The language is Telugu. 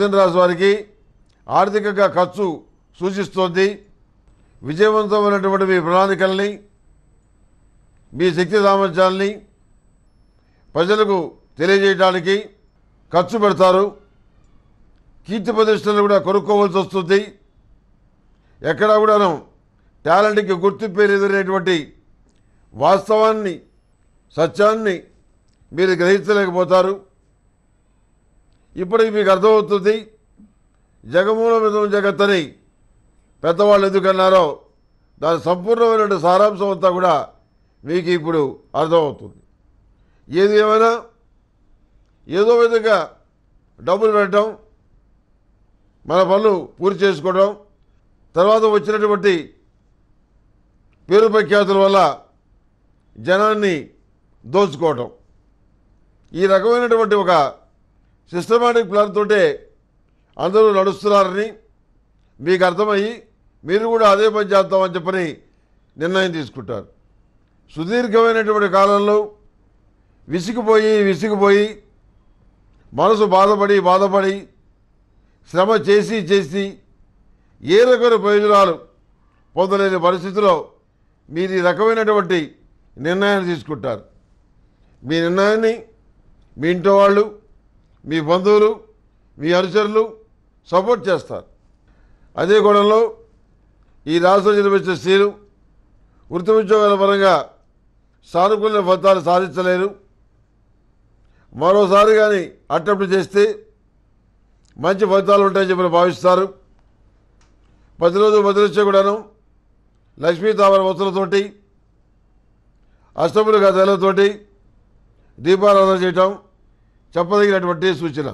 మిథున రాజు వారికి ఆర్థికంగా ఖర్చు సూచిస్తోంది విజయవంతమైనటువంటి మీ ప్రణాళికల్ని మీ శక్తి సామర్థ్యాల్ని ప్రజలకు తెలియజేయడానికి ఖర్చు పెడతారు కీర్తి ప్రదర్శనలు కూడా కొనుక్కోవాల్సి వస్తుంది ఎక్కడా కూడాను టాలెంట్కి గుర్తింపే ఎదురైనటువంటి వాస్తవాన్ని సత్యాన్ని మీరు గ్రహించలేకపోతారు ఇప్పటికి మీకు అర్థమవుతుంది జగమూలమిదం జగత్తని పెద్దవాళ్ళు ఎందుకన్నారో దాని సంపూర్ణమైన సారాంశం అంతా కూడా మీకు ఇప్పుడు అర్థమవుతుంది ఏది ఏమైనా ఏదో విధంగా డబ్బులు పెట్టడం మన పనులు పూర్తి చేసుకోవడం తర్వాత వచ్చినటువంటి పేరు ప్రఖ్యాతుల వల్ల జనాన్ని దోచుకోవటం ఈ రకమైనటువంటి ఒక సిస్టమేటిక్ ప్లాన్ తోటే అందరూ నడుస్తున్నారని మీకు అర్థమయ్యి మీరు కూడా అదే పని చేద్దామని చెప్పని నిర్ణయం తీసుకుంటారు సుదీర్ఘమైనటువంటి కాలంలో విసిగిపోయి విసిగిపోయి మనసు బాధపడి బాధపడి శ్రమ చేసి చేసి ఏ రకమైన ప్రయోజనాలు పొందలేని పరిస్థితిలో మీరు ఈ రకమైనటువంటి నిర్ణయాన్ని తీసుకుంటారు మీ నిర్ణయాన్ని మీ ఇంట్లో వాళ్ళు మీ బంధువులు మీ అనుచరులు సపోర్ట్ చేస్తారు అదే కోణంలో ఈ రాష్ట్రం జన్మించిన స్త్రీలు వృత్తి ఉద్యోగాల పరంగా సానుకూల ఫలితాలు సాధించలేరు మరోసారి కానీ అటెంప్ట్ చేస్తే మంచి ఫలితాలు ఉంటాయని చెప్పి భావిస్తారు ప్రతిరోజు బదిలిచ్చే కూడాను లక్ష్మీ తామర వస్తులతోటి అష్టములు గదలతోటి దీపారాధన చేయటం చెప్పదగినటువంటి సూచన